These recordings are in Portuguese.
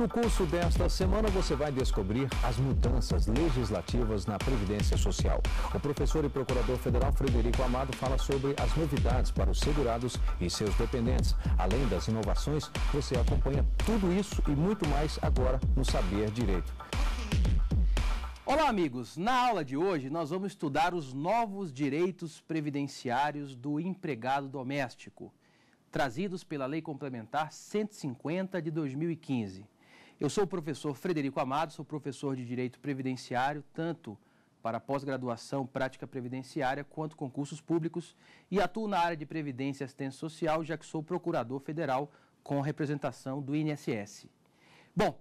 No curso desta semana, você vai descobrir as mudanças legislativas na Previdência Social. O professor e procurador federal Frederico Amado fala sobre as novidades para os segurados e seus dependentes. Além das inovações, você acompanha tudo isso e muito mais agora no Saber Direito. Olá, amigos! Na aula de hoje, nós vamos estudar os novos direitos previdenciários do empregado doméstico, trazidos pela Lei Complementar 150 de 2015. Eu sou o professor Frederico Amado, sou professor de Direito Previdenciário, tanto para pós-graduação, prática previdenciária, quanto concursos públicos, e atuo na área de Previdência e Assistência Social, já que sou procurador federal com representação do INSS. Bom,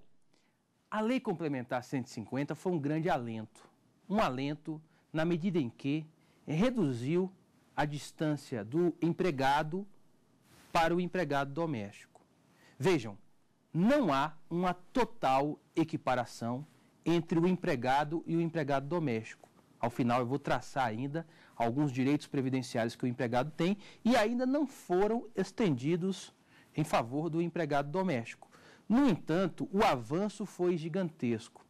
a Lei Complementar 150 foi um grande alento, um alento na medida em que reduziu a distância do empregado para o empregado doméstico. Vejam, não há uma total equiparação entre o empregado e o empregado doméstico. Ao final, eu vou traçar ainda alguns direitos previdenciários que o empregado tem e ainda não foram estendidos em favor do empregado doméstico. No entanto, o avanço foi gigantesco.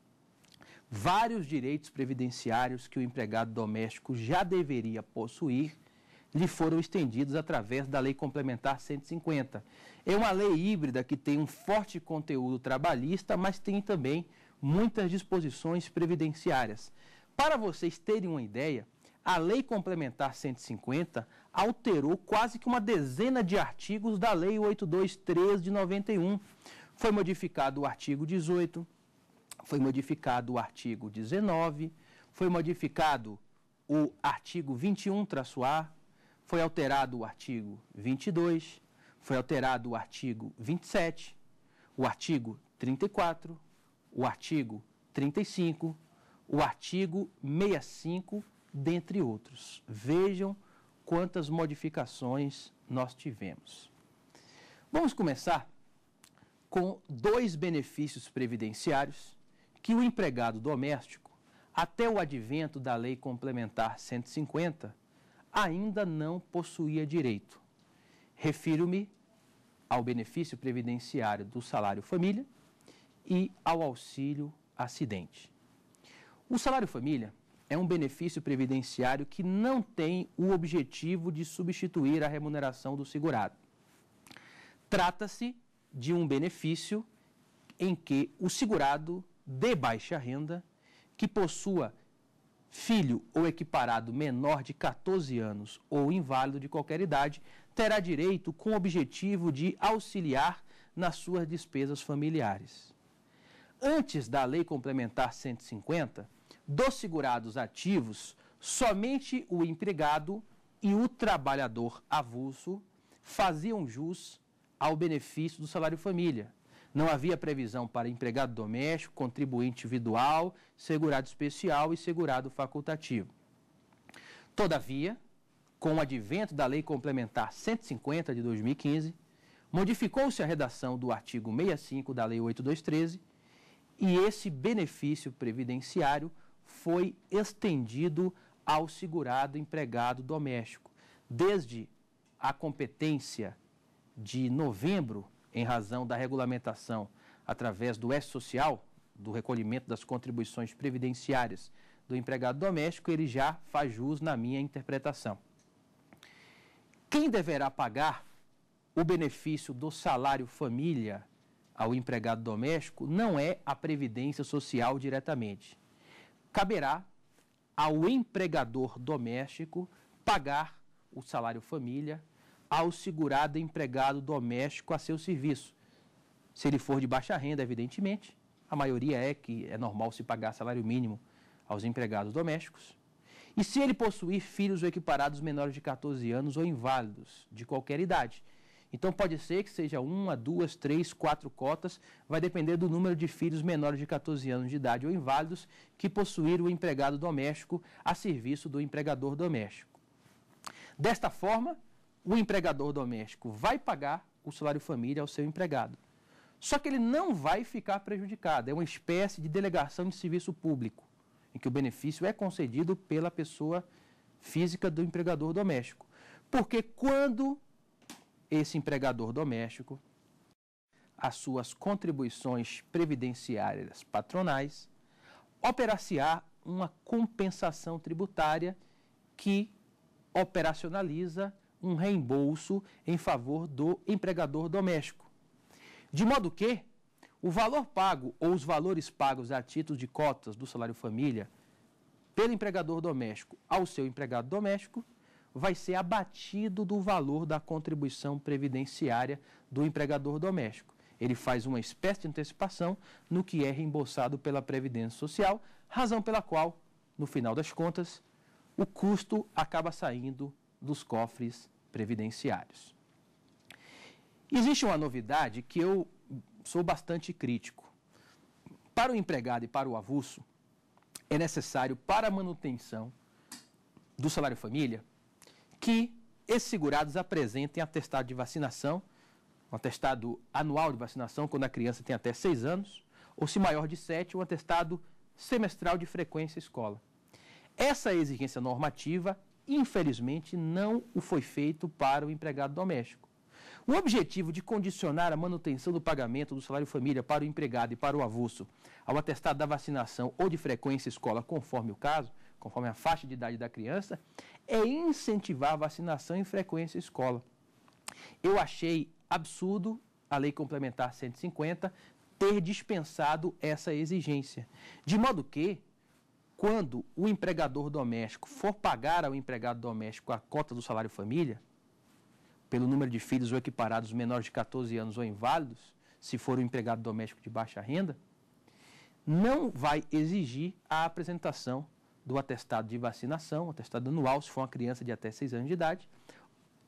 Vários direitos previdenciários que o empregado doméstico já deveria possuir lhe foram estendidos através da Lei Complementar 150. É uma lei híbrida que tem um forte conteúdo trabalhista, mas tem também muitas disposições previdenciárias. Para vocês terem uma ideia, a Lei Complementar 150 alterou quase que uma dezena de artigos da Lei 823 de 91. Foi modificado o artigo 18, foi modificado o artigo 19, foi modificado o artigo 21 traço A, foi alterado o artigo 22, foi alterado o artigo 27, o artigo 34, o artigo 35, o artigo 65, dentre outros. Vejam quantas modificações nós tivemos. Vamos começar com dois benefícios previdenciários que o empregado doméstico, até o advento da Lei Complementar 150, ainda não possuía direito. Refiro-me ao benefício previdenciário do salário família e ao auxílio acidente. O salário família é um benefício previdenciário que não tem o objetivo de substituir a remuneração do segurado. Trata-se de um benefício em que o segurado de baixa renda, que possua filho ou equiparado menor de 14 anos ou inválido de qualquer idade terá direito com o objetivo de auxiliar nas suas despesas familiares. Antes da Lei Complementar 150, dos segurados ativos, somente o empregado e o trabalhador avulso faziam jus ao benefício do salário família, não havia previsão para empregado doméstico, contribuinte individual, segurado especial e segurado facultativo. Todavia, com o advento da Lei Complementar 150 de 2015, modificou-se a redação do artigo 65 da Lei 8213 e esse benefício previdenciário foi estendido ao segurado empregado doméstico, desde a competência de novembro em razão da regulamentação através do E-Social, do recolhimento das contribuições previdenciárias do empregado doméstico, ele já faz jus na minha interpretação. Quem deverá pagar o benefício do salário família ao empregado doméstico não é a Previdência Social diretamente. Caberá ao empregador doméstico pagar o salário família ao segurado empregado doméstico a seu serviço. Se ele for de baixa renda, evidentemente, a maioria é que é normal se pagar salário mínimo aos empregados domésticos. E se ele possuir filhos ou equiparados menores de 14 anos ou inválidos de qualquer idade. Então pode ser que seja uma, duas, três, quatro cotas, vai depender do número de filhos menores de 14 anos de idade ou inválidos que possuir o empregado doméstico a serviço do empregador doméstico. Desta forma, o empregador doméstico vai pagar o salário família ao seu empregado. Só que ele não vai ficar prejudicado, é uma espécie de delegação de serviço público, em que o benefício é concedido pela pessoa física do empregador doméstico. Porque quando esse empregador doméstico, as suas contribuições previdenciárias patronais, operar-se-á uma compensação tributária que operacionaliza um reembolso em favor do empregador doméstico. De modo que o valor pago ou os valores pagos a título de cotas do salário família pelo empregador doméstico ao seu empregado doméstico vai ser abatido do valor da contribuição previdenciária do empregador doméstico. Ele faz uma espécie de antecipação no que é reembolsado pela Previdência Social, razão pela qual, no final das contas, o custo acaba saindo dos cofres previdenciários. Existe uma novidade que eu sou bastante crítico. Para o empregado e para o avulso, é necessário, para a manutenção do salário família, que esses segurados apresentem atestado de vacinação, um atestado anual de vacinação, quando a criança tem até 6 anos, ou se maior de 7, um atestado semestral de frequência escola. Essa exigência normativa infelizmente, não o foi feito para o empregado doméstico. O objetivo de condicionar a manutenção do pagamento do salário família para o empregado e para o avulso ao atestado da vacinação ou de frequência escola, conforme o caso, conforme a faixa de idade da criança, é incentivar a vacinação em frequência escola. Eu achei absurdo a Lei Complementar 150 ter dispensado essa exigência, de modo que quando o empregador doméstico for pagar ao empregado doméstico a cota do salário família, pelo número de filhos ou equiparados menores de 14 anos ou inválidos, se for um empregado doméstico de baixa renda, não vai exigir a apresentação do atestado de vacinação, atestado anual, se for uma criança de até 6 anos de idade,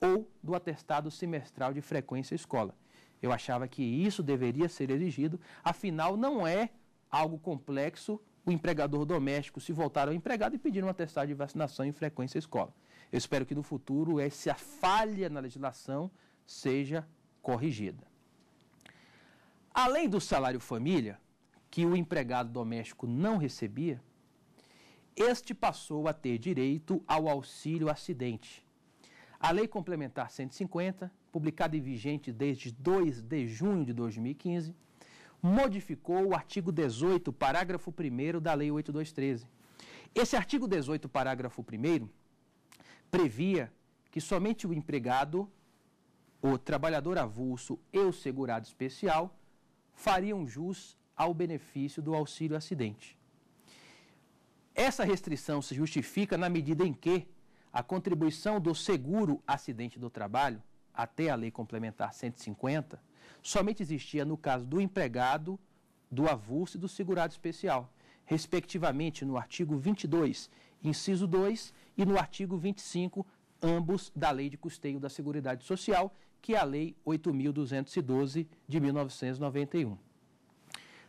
ou do atestado semestral de frequência à escola. Eu achava que isso deveria ser exigido, afinal, não é algo complexo o empregador doméstico se voltar ao empregado e pedir uma testagem de vacinação em frequência à escola. Eu espero que no futuro essa falha na legislação seja corrigida. Além do salário família, que o empregado doméstico não recebia, este passou a ter direito ao auxílio acidente. A Lei Complementar 150, publicada e vigente desde 2 de junho de 2015, modificou o artigo 18, parágrafo 1 da Lei 8213. Esse artigo 18, parágrafo 1 previa que somente o empregado, o trabalhador avulso e o segurado especial fariam jus ao benefício do auxílio acidente. Essa restrição se justifica na medida em que a contribuição do seguro acidente do trabalho, até a Lei Complementar 150, somente existia no caso do empregado, do avulso e do segurado especial, respectivamente no artigo 22, inciso 2 e no artigo 25, ambos da Lei de Custeio da Seguridade Social, que é a Lei 8.212 de 1991.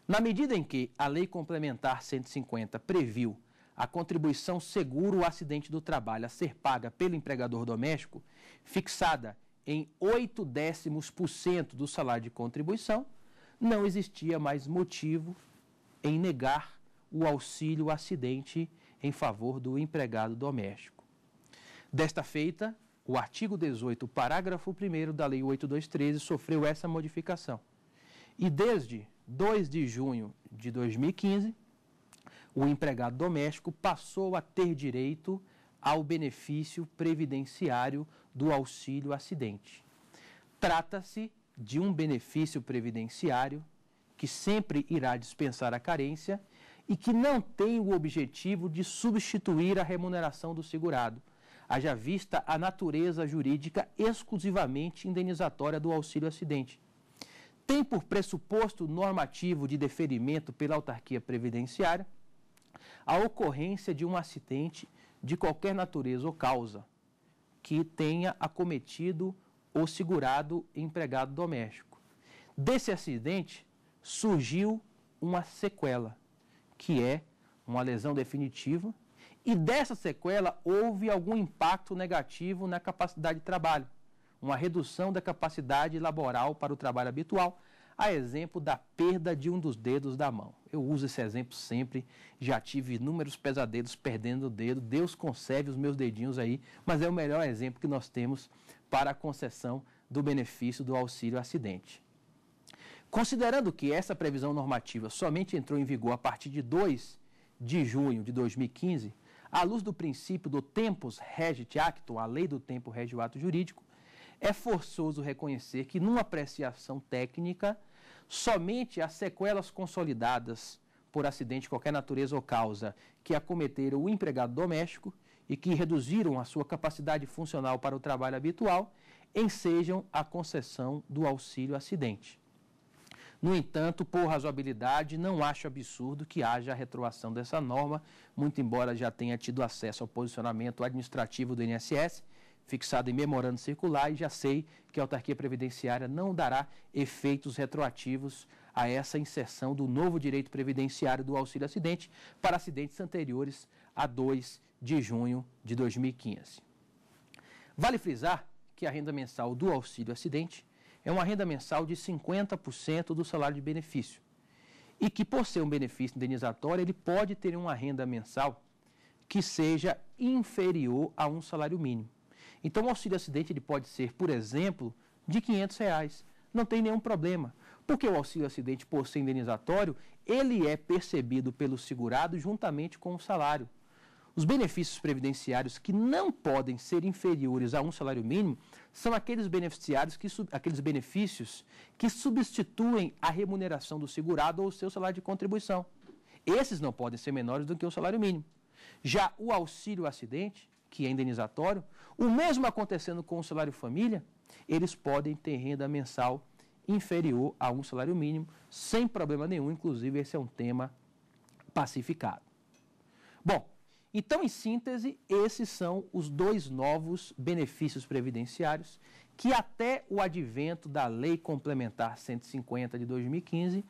Na medida em que a Lei Complementar 150 previu a contribuição seguro ao acidente do trabalho a ser paga pelo empregador doméstico, fixada em 8 décimos por cento do salário de contribuição, não existia mais motivo em negar o auxílio acidente em favor do empregado doméstico. Desta feita, o artigo 18, parágrafo 1 da Lei 8213 sofreu essa modificação. E desde 2 de junho de 2015, o empregado doméstico passou a ter direito ao benefício previdenciário do auxílio acidente. Trata-se de um benefício previdenciário que sempre irá dispensar a carência e que não tem o objetivo de substituir a remuneração do segurado, haja vista a natureza jurídica exclusivamente indenizatória do auxílio acidente. Tem por pressuposto normativo de deferimento pela autarquia previdenciária a ocorrência de um acidente de qualquer natureza ou causa que tenha acometido ou segurado empregado doméstico. Desse acidente surgiu uma sequela, que é uma lesão definitiva, e dessa sequela houve algum impacto negativo na capacidade de trabalho, uma redução da capacidade laboral para o trabalho habitual, a exemplo da perda de um dos dedos da mão. Eu uso esse exemplo sempre, já tive inúmeros pesadelos perdendo o dedo, Deus conserve os meus dedinhos aí, mas é o melhor exemplo que nós temos para a concessão do benefício do auxílio acidente. Considerando que essa previsão normativa somente entrou em vigor a partir de 2 de junho de 2015, à luz do princípio do tempus regit actum, a lei do tempo rege o ato jurídico, é forçoso reconhecer que, numa apreciação técnica, somente as sequelas consolidadas por acidente de qualquer natureza ou causa que acometeram o empregado doméstico e que reduziram a sua capacidade funcional para o trabalho habitual ensejam a concessão do auxílio acidente. No entanto, por razoabilidade, não acho absurdo que haja a retroação dessa norma, muito embora já tenha tido acesso ao posicionamento administrativo do INSS fixado em memorando circular e já sei que a autarquia previdenciária não dará efeitos retroativos a essa inserção do novo direito previdenciário do auxílio acidente para acidentes anteriores a 2 de junho de 2015. Vale frisar que a renda mensal do auxílio acidente é uma renda mensal de 50% do salário de benefício e que, por ser um benefício indenizatório, ele pode ter uma renda mensal que seja inferior a um salário mínimo. Então, o auxílio acidente ele pode ser, por exemplo, de R$ 500. Reais. Não tem nenhum problema, porque o auxílio acidente, por ser indenizatório, ele é percebido pelo segurado juntamente com o salário. Os benefícios previdenciários que não podem ser inferiores a um salário mínimo são aqueles, beneficiários que, aqueles benefícios que substituem a remuneração do segurado ou o seu salário de contribuição. Esses não podem ser menores do que o salário mínimo. Já o auxílio acidente que é indenizatório, o mesmo acontecendo com o salário família, eles podem ter renda mensal inferior a um salário mínimo, sem problema nenhum, inclusive esse é um tema pacificado. Bom, então, em síntese, esses são os dois novos benefícios previdenciários que, até o advento da Lei Complementar 150 de 2015,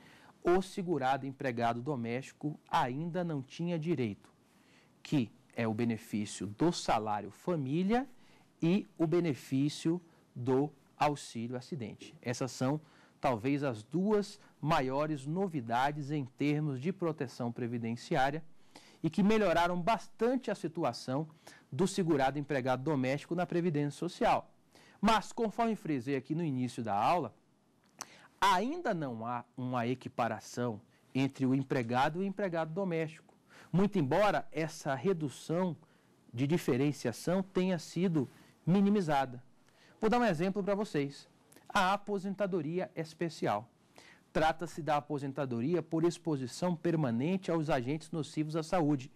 o segurado empregado doméstico ainda não tinha direito, que é o benefício do salário família e o benefício do auxílio acidente. Essas são talvez as duas maiores novidades em termos de proteção previdenciária e que melhoraram bastante a situação do segurado empregado doméstico na Previdência Social. Mas, conforme frisei aqui no início da aula, ainda não há uma equiparação entre o empregado e o empregado doméstico. Muito embora essa redução de diferenciação tenha sido minimizada. Vou dar um exemplo para vocês. A aposentadoria especial. Trata-se da aposentadoria por exposição permanente aos agentes nocivos à saúde.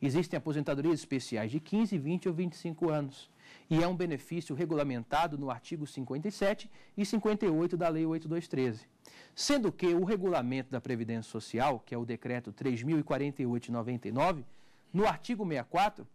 Existem aposentadorias especiais de 15, 20 ou 25 anos. E é um benefício regulamentado no artigo 57 e 58 da Lei 8213. Sendo que o regulamento da Previdência Social, que é o decreto 3048 99, no artigo 64,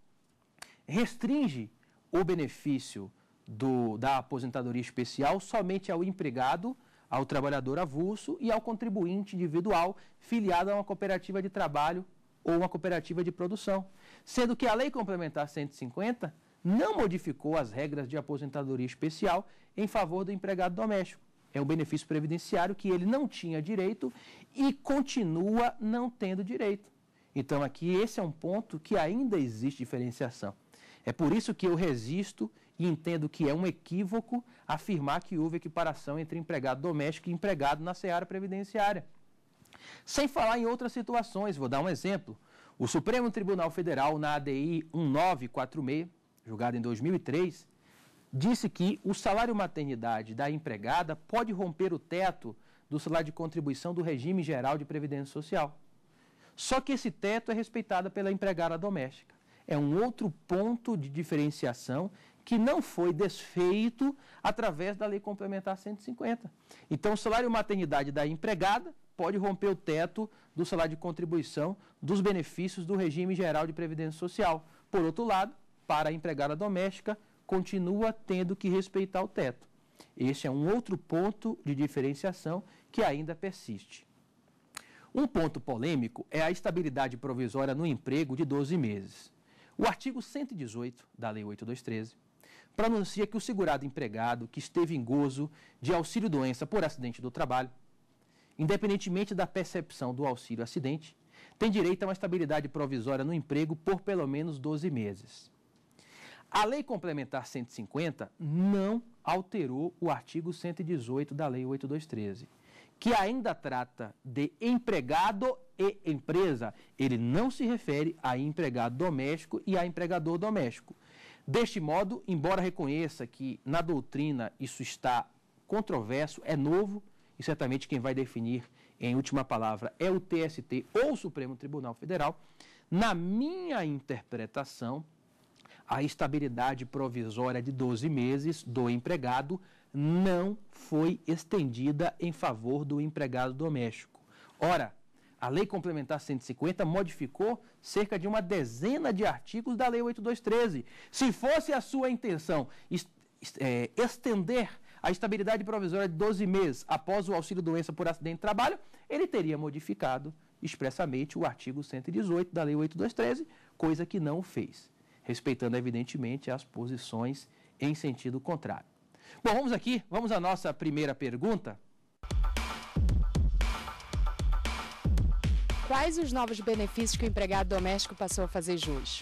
restringe o benefício do, da aposentadoria especial somente ao empregado, ao trabalhador avulso e ao contribuinte individual filiado a uma cooperativa de trabalho ou uma cooperativa de produção. Sendo que a Lei Complementar 150 não modificou as regras de aposentadoria especial em favor do empregado doméstico. É o benefício previdenciário que ele não tinha direito e continua não tendo direito. Então, aqui, esse é um ponto que ainda existe diferenciação. É por isso que eu resisto e entendo que é um equívoco afirmar que houve equiparação entre empregado doméstico e empregado na seara previdenciária. Sem falar em outras situações, vou dar um exemplo. O Supremo Tribunal Federal, na ADI 1946, julgado em 2003, disse que o salário maternidade da empregada pode romper o teto do salário de contribuição do regime geral de previdência social. Só que esse teto é respeitado pela empregada doméstica. É um outro ponto de diferenciação que não foi desfeito através da Lei Complementar 150. Então, o salário maternidade da empregada pode romper o teto do salário de contribuição dos benefícios do regime geral de previdência social. Por outro lado, para a empregada doméstica, continua tendo que respeitar o teto. Esse é um outro ponto de diferenciação que ainda persiste. Um ponto polêmico é a estabilidade provisória no emprego de 12 meses. O artigo 118 da Lei 8213 pronuncia que o segurado empregado que esteve em gozo de auxílio-doença por acidente do trabalho, independentemente da percepção do auxílio-acidente, tem direito a uma estabilidade provisória no emprego por pelo menos 12 meses. A Lei Complementar 150 não alterou o artigo 118 da Lei 8213, que ainda trata de empregado e empresa. Ele não se refere a empregado doméstico e a empregador doméstico. Deste modo, embora reconheça que na doutrina isso está controverso, é novo, e certamente quem vai definir em última palavra é o TST ou o Supremo Tribunal Federal, na minha interpretação, a estabilidade provisória de 12 meses do empregado não foi estendida em favor do empregado doméstico. Ora, a Lei Complementar 150 modificou cerca de uma dezena de artigos da Lei 8213. Se fosse a sua intenção é, estender a estabilidade provisória de 12 meses após o auxílio-doença por acidente de trabalho, ele teria modificado expressamente o artigo 118 da Lei 8213, coisa que não fez respeitando evidentemente as posições em sentido contrário. Bom, vamos aqui, vamos à nossa primeira pergunta. Quais os novos benefícios que o empregado doméstico passou a fazer jus?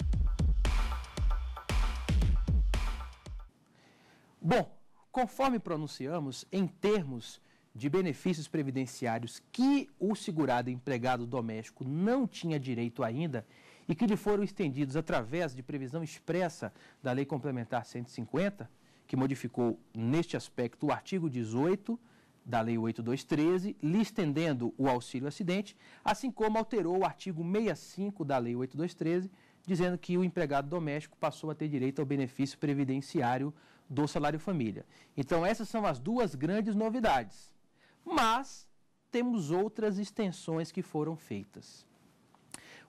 Bom, conforme pronunciamos, em termos de benefícios previdenciários que o segurado empregado doméstico não tinha direito ainda, e que lhe foram estendidos através de previsão expressa da Lei Complementar 150, que modificou neste aspecto o artigo 18 da Lei 8213, lhe estendendo o auxílio acidente, assim como alterou o artigo 65 da Lei 8213, dizendo que o empregado doméstico passou a ter direito ao benefício previdenciário do salário família. Então, essas são as duas grandes novidades. Mas temos outras extensões que foram feitas.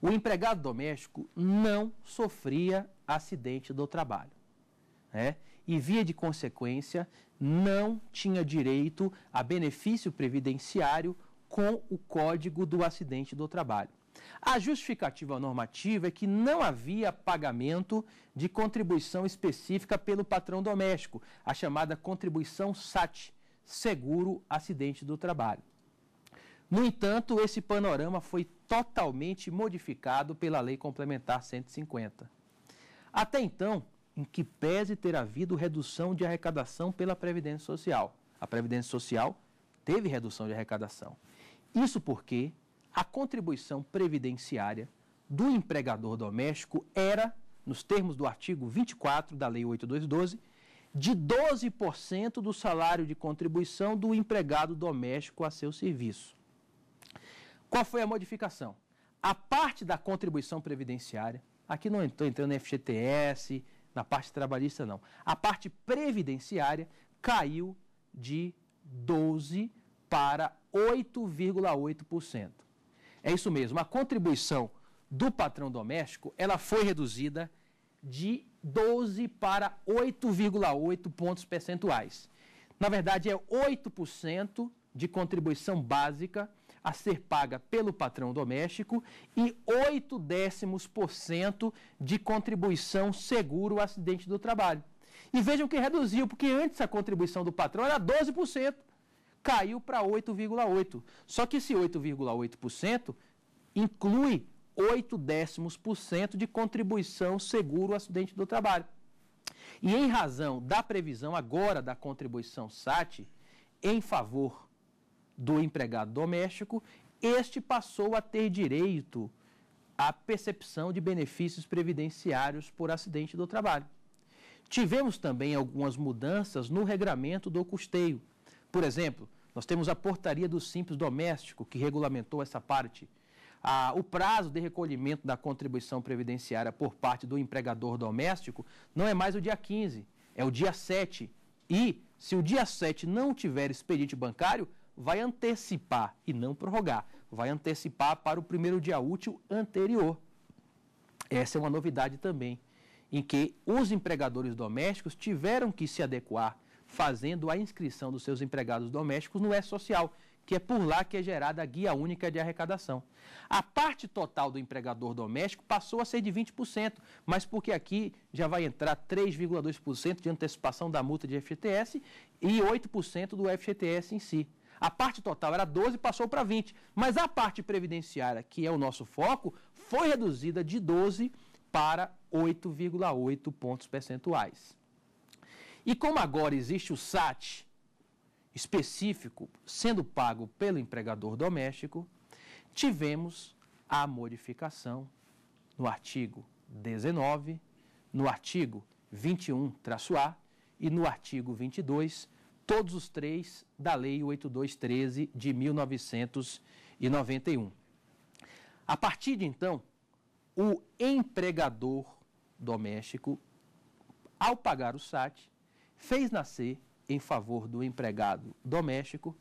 O empregado doméstico não sofria acidente do trabalho. Né? E, via de consequência, não tinha direito a benefício previdenciário com o Código do Acidente do Trabalho. A justificativa normativa é que não havia pagamento de contribuição específica pelo patrão doméstico, a chamada contribuição SAT, Seguro Acidente do Trabalho. No entanto, esse panorama foi totalmente modificado pela Lei Complementar 150. Até então, em que pese ter havido redução de arrecadação pela Previdência Social, a Previdência Social teve redução de arrecadação. Isso porque a contribuição previdenciária do empregador doméstico era, nos termos do artigo 24 da Lei 8212, de 12% do salário de contribuição do empregado doméstico a seu serviço. Qual foi a modificação? A parte da contribuição previdenciária, aqui não estou entrando em FGTS, na parte trabalhista não, a parte previdenciária caiu de 12 para 8,8%. É isso mesmo, a contribuição do patrão doméstico, ela foi reduzida de 12 para 8,8 pontos percentuais. Na verdade, é 8% de contribuição básica a ser paga pelo patrão doméstico e 8 décimos por cento de contribuição seguro acidente do trabalho. E vejam que reduziu, porque antes a contribuição do patrão era 12%, caiu para 8,8%. Só que esse 8,8% inclui 8 décimos por cento de contribuição seguro acidente do trabalho. E em razão da previsão agora da contribuição SAT em favor do empregado doméstico, este passou a ter direito à percepção de benefícios previdenciários por acidente do trabalho. Tivemos também algumas mudanças no regramento do custeio. Por exemplo, nós temos a portaria do Simples Doméstico, que regulamentou essa parte. Ah, o prazo de recolhimento da contribuição previdenciária por parte do empregador doméstico não é mais o dia 15, é o dia 7. E, se o dia 7 não tiver expediente bancário, vai antecipar e não prorrogar, vai antecipar para o primeiro dia útil anterior. Essa é uma novidade também, em que os empregadores domésticos tiveram que se adequar fazendo a inscrição dos seus empregados domésticos no E-Social, que é por lá que é gerada a guia única de arrecadação. A parte total do empregador doméstico passou a ser de 20%, mas porque aqui já vai entrar 3,2% de antecipação da multa de FGTS e 8% do FGTS em si. A parte total era 12, passou para 20. Mas a parte previdenciária, que é o nosso foco, foi reduzida de 12 para 8,8 pontos percentuais. E como agora existe o SAT específico sendo pago pelo empregador doméstico, tivemos a modificação no artigo 19, no artigo 21-A e no artigo 22 todos os três da Lei 8213 de 1991. A partir de então, o empregador doméstico, ao pagar o SAT, fez nascer em favor do empregado doméstico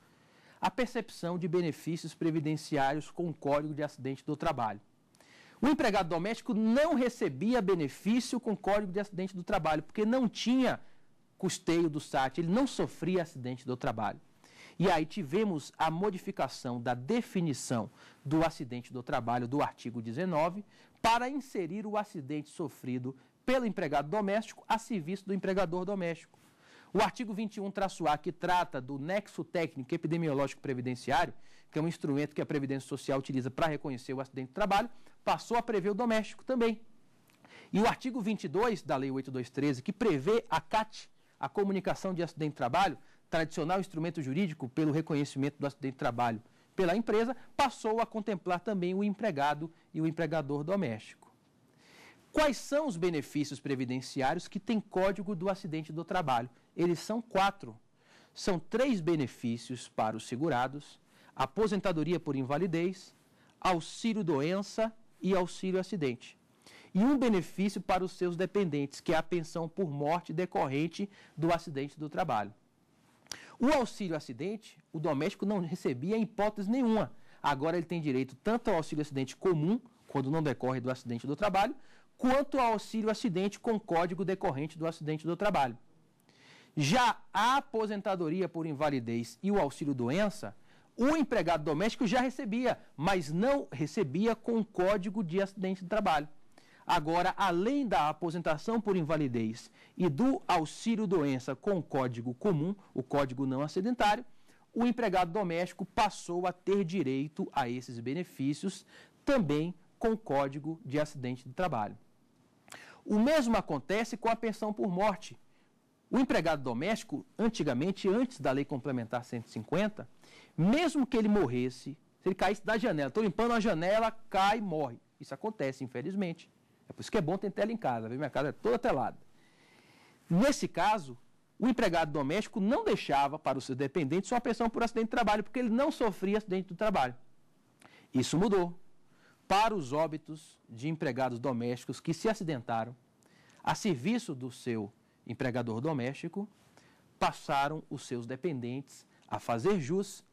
a percepção de benefícios previdenciários com o Código de Acidente do Trabalho. O empregado doméstico não recebia benefício com o Código de Acidente do Trabalho, porque não tinha custeio do SAT, ele não sofria acidente do trabalho. E aí tivemos a modificação da definição do acidente do trabalho do artigo 19 para inserir o acidente sofrido pelo empregado doméstico a serviço do empregador doméstico. O artigo 21 traço A, que trata do nexo técnico epidemiológico previdenciário, que é um instrumento que a Previdência Social utiliza para reconhecer o acidente de trabalho, passou a prever o doméstico também. E o artigo 22 da Lei 8213, que prevê a CAT, a comunicação de acidente de trabalho, tradicional instrumento jurídico pelo reconhecimento do acidente de trabalho pela empresa, passou a contemplar também o empregado e o empregador doméstico. Quais são os benefícios previdenciários que tem Código do Acidente do Trabalho? Eles são quatro. São três benefícios para os segurados: aposentadoria por invalidez, auxílio doença e auxílio acidente e um benefício para os seus dependentes, que é a pensão por morte decorrente do acidente do trabalho. O auxílio acidente, o doméstico não recebia em hipótese nenhuma. Agora ele tem direito tanto ao auxílio acidente comum, quando não decorre do acidente do trabalho, quanto ao auxílio acidente com código decorrente do acidente do trabalho. Já a aposentadoria por invalidez e o auxílio doença, o empregado doméstico já recebia, mas não recebia com código de acidente de trabalho. Agora, além da aposentação por invalidez e do auxílio-doença com código comum, o código não acidentário, o empregado doméstico passou a ter direito a esses benefícios também com código de acidente de trabalho. O mesmo acontece com a pensão por morte. O empregado doméstico, antigamente, antes da Lei Complementar 150, mesmo que ele morresse, se ele caísse da janela, estou limpando a janela, cai e morre. Isso acontece, infelizmente. É por isso que é bom ter tela em casa, minha casa é toda telada. Nesse caso, o empregado doméstico não deixava para os seus dependentes sua pensão por acidente de trabalho, porque ele não sofria acidente do trabalho. Isso mudou. Para os óbitos de empregados domésticos que se acidentaram a serviço do seu empregador doméstico, passaram os seus dependentes a fazer jus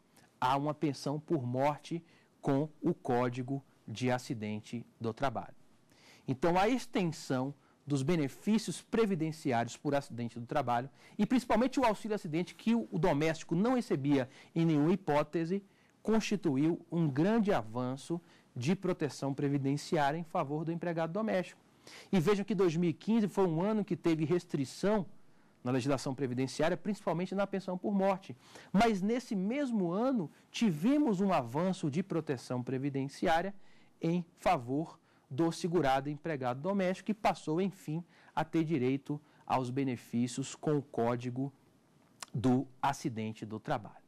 a uma pensão por morte com o Código de Acidente do Trabalho. Então, a extensão dos benefícios previdenciários por acidente do trabalho e principalmente o auxílio acidente que o doméstico não recebia em nenhuma hipótese, constituiu um grande avanço de proteção previdenciária em favor do empregado doméstico. E vejam que 2015 foi um ano que teve restrição na legislação previdenciária, principalmente na pensão por morte. Mas nesse mesmo ano tivemos um avanço de proteção previdenciária em favor do segurado empregado doméstico e passou, enfim, a ter direito aos benefícios com o código do acidente do trabalho.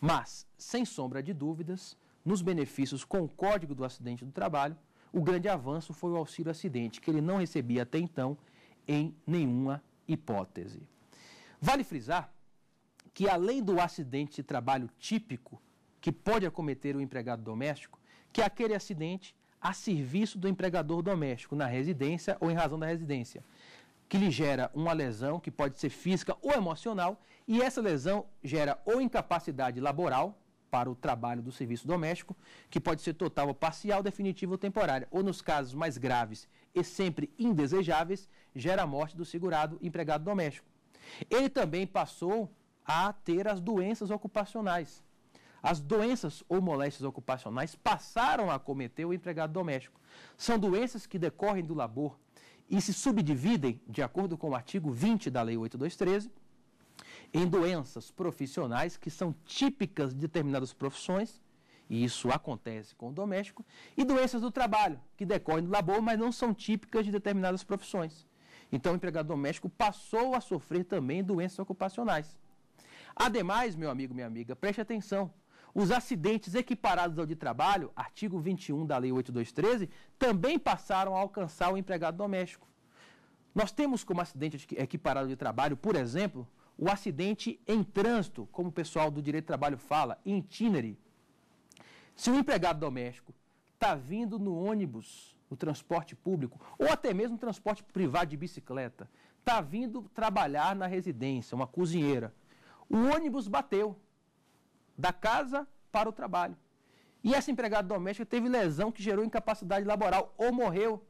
Mas, sem sombra de dúvidas, nos benefícios com o código do acidente do trabalho, o grande avanço foi o auxílio acidente, que ele não recebia até então em nenhuma hipótese. Vale frisar que, além do acidente de trabalho típico que pode acometer o empregado doméstico, que aquele acidente a serviço do empregador doméstico na residência ou em razão da residência, que lhe gera uma lesão que pode ser física ou emocional, e essa lesão gera ou incapacidade laboral para o trabalho do serviço doméstico, que pode ser total ou parcial, definitiva ou temporária, ou nos casos mais graves e sempre indesejáveis, gera a morte do segurado empregado doméstico. Ele também passou a ter as doenças ocupacionais as doenças ou moléstias ocupacionais passaram a cometer o empregado doméstico. São doenças que decorrem do labor e se subdividem, de acordo com o artigo 20 da Lei 8213, em doenças profissionais que são típicas de determinadas profissões, e isso acontece com o doméstico, e doenças do trabalho, que decorrem do labor, mas não são típicas de determinadas profissões. Então, o empregado doméstico passou a sofrer também doenças ocupacionais. Ademais, meu amigo, minha amiga, preste atenção. Os acidentes equiparados ao de trabalho, artigo 21 da Lei 8213, também passaram a alcançar o empregado doméstico. Nós temos como acidente equiparado de trabalho, por exemplo, o acidente em trânsito, como o pessoal do direito do trabalho fala, em itinere. Se o empregado doméstico está vindo no ônibus, no transporte público, ou até mesmo no transporte privado de bicicleta, está vindo trabalhar na residência, uma cozinheira. O ônibus bateu da casa para o trabalho. E essa empregada doméstica teve lesão que gerou incapacidade laboral ou morreu.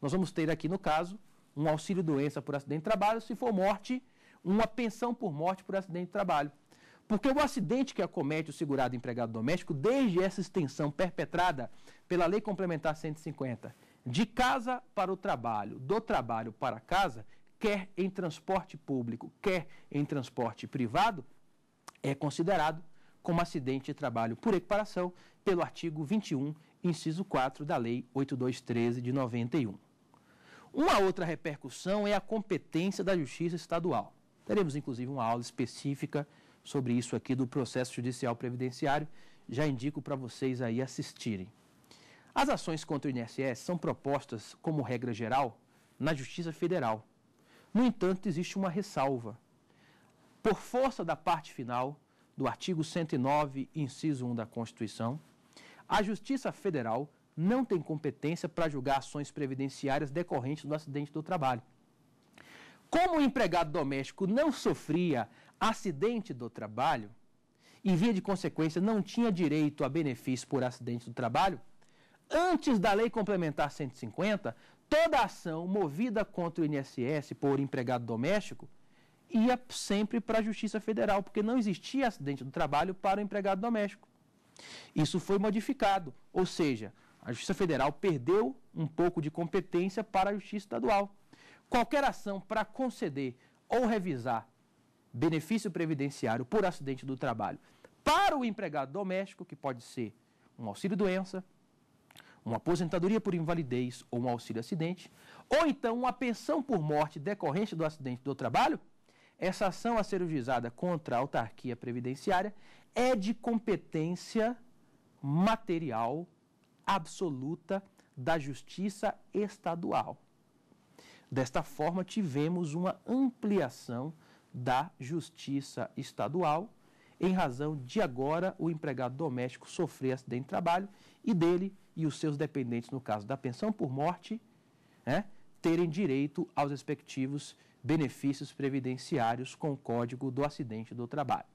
Nós vamos ter aqui, no caso, um auxílio doença por acidente de trabalho, se for morte, uma pensão por morte por acidente de trabalho. Porque o acidente que acomete o segurado empregado doméstico, desde essa extensão perpetrada pela Lei Complementar 150, de casa para o trabalho, do trabalho para casa, quer em transporte público, quer em transporte privado, é considerado como acidente de trabalho por equiparação pelo artigo 21, inciso 4 da Lei 8213 de 91. Uma outra repercussão é a competência da Justiça Estadual. Teremos, inclusive, uma aula específica sobre isso aqui do processo judicial previdenciário. Já indico para vocês aí assistirem. As ações contra o INSS são propostas, como regra geral, na Justiça Federal. No entanto, existe uma ressalva. Por força da parte final, do artigo 109, inciso 1 da Constituição, a Justiça Federal não tem competência para julgar ações previdenciárias decorrentes do acidente do trabalho. Como o empregado doméstico não sofria acidente do trabalho e, via de consequência, não tinha direito a benefício por acidente do trabalho, antes da Lei Complementar 150, toda ação movida contra o INSS por empregado doméstico ia sempre para a Justiça Federal, porque não existia acidente do trabalho para o empregado doméstico. Isso foi modificado, ou seja, a Justiça Federal perdeu um pouco de competência para a Justiça Estadual. Qualquer ação para conceder ou revisar benefício previdenciário por acidente do trabalho para o empregado doméstico, que pode ser um auxílio-doença, uma aposentadoria por invalidez ou um auxílio-acidente, ou então uma pensão por morte decorrente do acidente do trabalho, essa ação a ser juizada contra a autarquia previdenciária é de competência material absoluta da justiça estadual. Desta forma, tivemos uma ampliação da justiça estadual, em razão de agora o empregado doméstico sofrer acidente de trabalho e dele e os seus dependentes, no caso da pensão por morte, né, terem direito aos respectivos benefícios previdenciários com o Código do Acidente do Trabalho.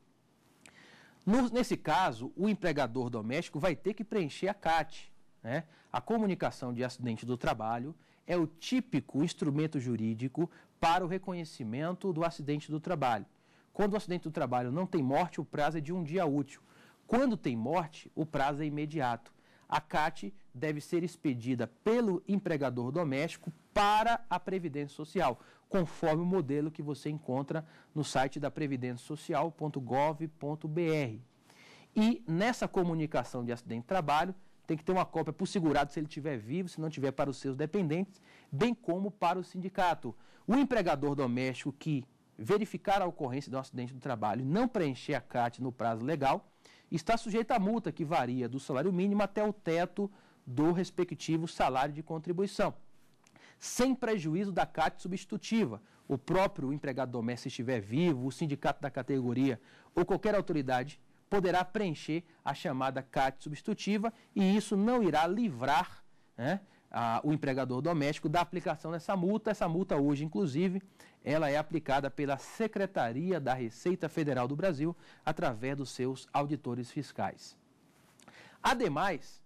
No, nesse caso, o empregador doméstico vai ter que preencher a CAT. Né? A comunicação de acidente do trabalho é o típico instrumento jurídico para o reconhecimento do acidente do trabalho. Quando o acidente do trabalho não tem morte, o prazo é de um dia útil. Quando tem morte, o prazo é imediato. A CAT deve ser expedida pelo empregador doméstico para a Previdência Social conforme o modelo que você encontra no site da previdenciasocial.gov.br. E nessa comunicação de acidente de trabalho, tem que ter uma cópia para o segurado se ele estiver vivo, se não tiver para os seus dependentes, bem como para o sindicato. O empregador doméstico que verificar a ocorrência de um acidente de trabalho e não preencher a CAT no prazo legal, está sujeito a multa que varia do salário mínimo até o teto do respectivo salário de contribuição sem prejuízo da CAT substitutiva. O próprio empregado doméstico, se estiver vivo, o sindicato da categoria ou qualquer autoridade poderá preencher a chamada CAT substitutiva e isso não irá livrar né, a, o empregador doméstico da aplicação dessa multa. Essa multa hoje, inclusive, ela é aplicada pela Secretaria da Receita Federal do Brasil através dos seus auditores fiscais. Ademais,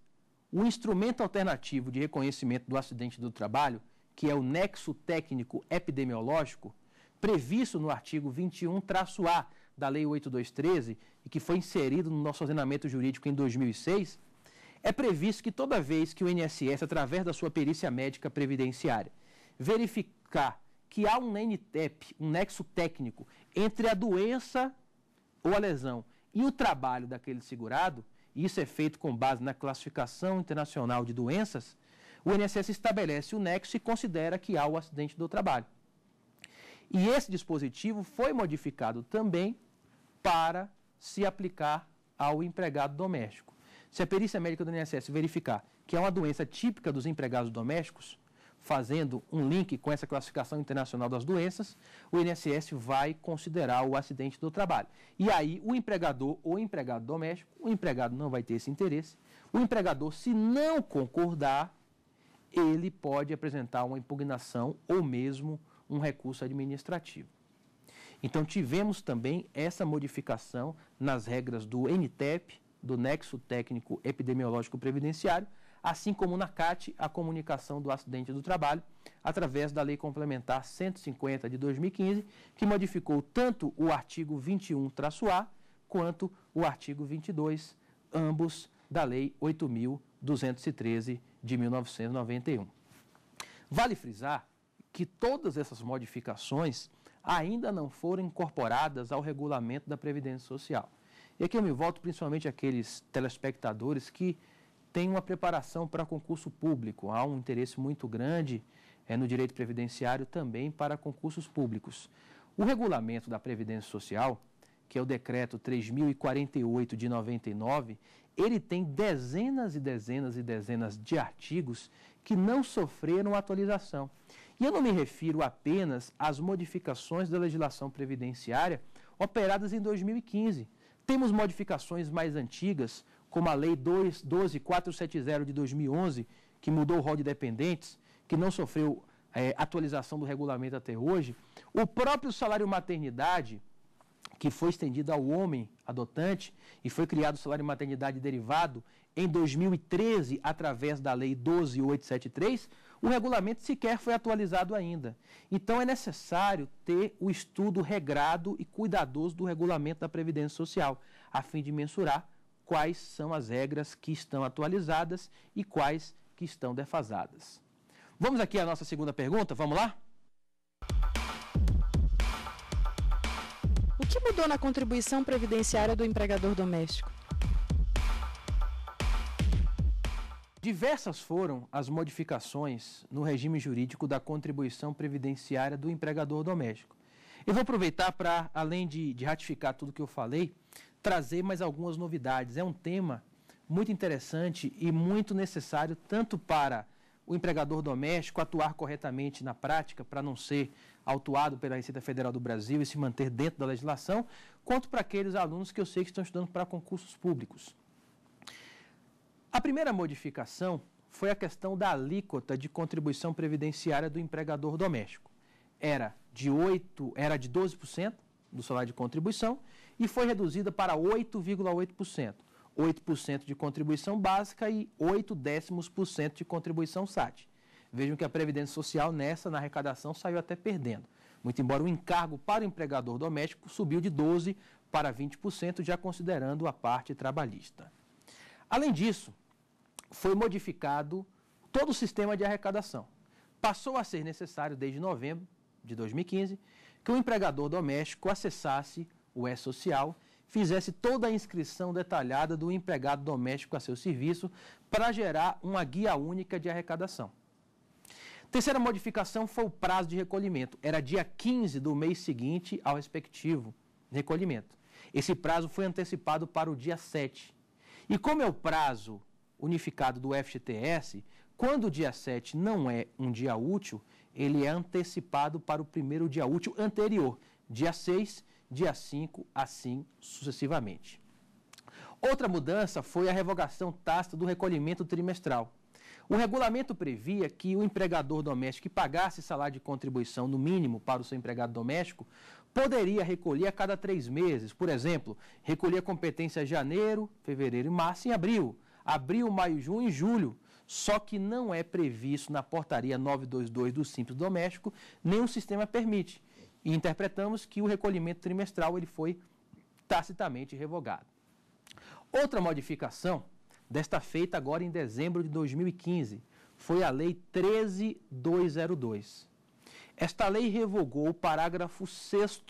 o instrumento alternativo de reconhecimento do acidente do trabalho que é o nexo técnico epidemiológico, previsto no artigo 21-A da Lei 8213 e que foi inserido no nosso ordenamento jurídico em 2006, é previsto que toda vez que o INSS, através da sua perícia médica previdenciária, verificar que há um NTEP, um nexo técnico, entre a doença ou a lesão e o trabalho daquele segurado, e isso é feito com base na classificação internacional de doenças, o INSS estabelece o nexo e considera que há o acidente do trabalho. E esse dispositivo foi modificado também para se aplicar ao empregado doméstico. Se a perícia médica do INSS verificar que é uma doença típica dos empregados domésticos, fazendo um link com essa classificação internacional das doenças, o INSS vai considerar o acidente do trabalho. E aí o empregador ou empregado doméstico, o empregado não vai ter esse interesse. O empregador, se não concordar, ele pode apresentar uma impugnação ou mesmo um recurso administrativo. Então, tivemos também essa modificação nas regras do NTEP, do Nexo Técnico Epidemiológico Previdenciário, assim como na CAT, a comunicação do acidente do trabalho, através da Lei Complementar 150 de 2015, que modificou tanto o artigo 21-A quanto o artigo 22, ambos da Lei 8.213 de 1991. Vale frisar que todas essas modificações ainda não foram incorporadas ao regulamento da Previdência Social. E aqui eu me volto principalmente àqueles telespectadores que têm uma preparação para concurso público. Há um interesse muito grande é, no direito previdenciário também para concursos públicos. O regulamento da Previdência Social que é o decreto 3048 de 99, ele tem dezenas e dezenas e dezenas de artigos que não sofreram atualização. E eu não me refiro apenas às modificações da legislação previdenciária operadas em 2015. Temos modificações mais antigas, como a Lei 12470 de 2011, que mudou o rol de dependentes, que não sofreu é, atualização do regulamento até hoje. O próprio salário maternidade, que foi estendida ao homem adotante e foi criado o salário de maternidade derivado em 2013 através da Lei 12873, o regulamento sequer foi atualizado ainda. Então é necessário ter o estudo regrado e cuidadoso do regulamento da Previdência Social, a fim de mensurar quais são as regras que estão atualizadas e quais que estão defasadas. Vamos aqui à nossa segunda pergunta, vamos lá? que mudou na contribuição previdenciária do empregador doméstico? Diversas foram as modificações no regime jurídico da contribuição previdenciária do empregador doméstico. Eu vou aproveitar para, além de, de ratificar tudo que eu falei, trazer mais algumas novidades. É um tema muito interessante e muito necessário, tanto para o empregador doméstico atuar corretamente na prática para não ser autuado pela Receita Federal do Brasil e se manter dentro da legislação, quanto para aqueles alunos que eu sei que estão estudando para concursos públicos. A primeira modificação foi a questão da alíquota de contribuição previdenciária do empregador doméstico. Era de 8, era de 12% do salário de contribuição e foi reduzida para 8,8%. 8% de contribuição básica e 8 décimos por cento de contribuição SAT. Vejam que a Previdência Social nessa, na arrecadação, saiu até perdendo. Muito embora o encargo para o empregador doméstico subiu de 12% para 20%, já considerando a parte trabalhista. Além disso, foi modificado todo o sistema de arrecadação. Passou a ser necessário, desde novembro de 2015, que o empregador doméstico acessasse o E-Social fizesse toda a inscrição detalhada do empregado doméstico a seu serviço para gerar uma guia única de arrecadação. Terceira modificação foi o prazo de recolhimento. Era dia 15 do mês seguinte ao respectivo recolhimento. Esse prazo foi antecipado para o dia 7. E como é o prazo unificado do FGTS, quando o dia 7 não é um dia útil, ele é antecipado para o primeiro dia útil anterior, dia 6, dia 5, assim sucessivamente. Outra mudança foi a revogação tácita do recolhimento trimestral. O regulamento previa que o empregador doméstico que pagasse salário de contribuição no mínimo para o seu empregado doméstico poderia recolher a cada três meses. Por exemplo, recolher a competência em janeiro, fevereiro e março em abril. Abril, maio, junho e julho. Só que não é previsto na portaria 922 do Simples Doméstico, nem o sistema permite e interpretamos que o recolhimento trimestral ele foi tacitamente revogado. Outra modificação, desta feita agora em dezembro de 2015, foi a Lei 13202. Esta lei revogou o parágrafo 6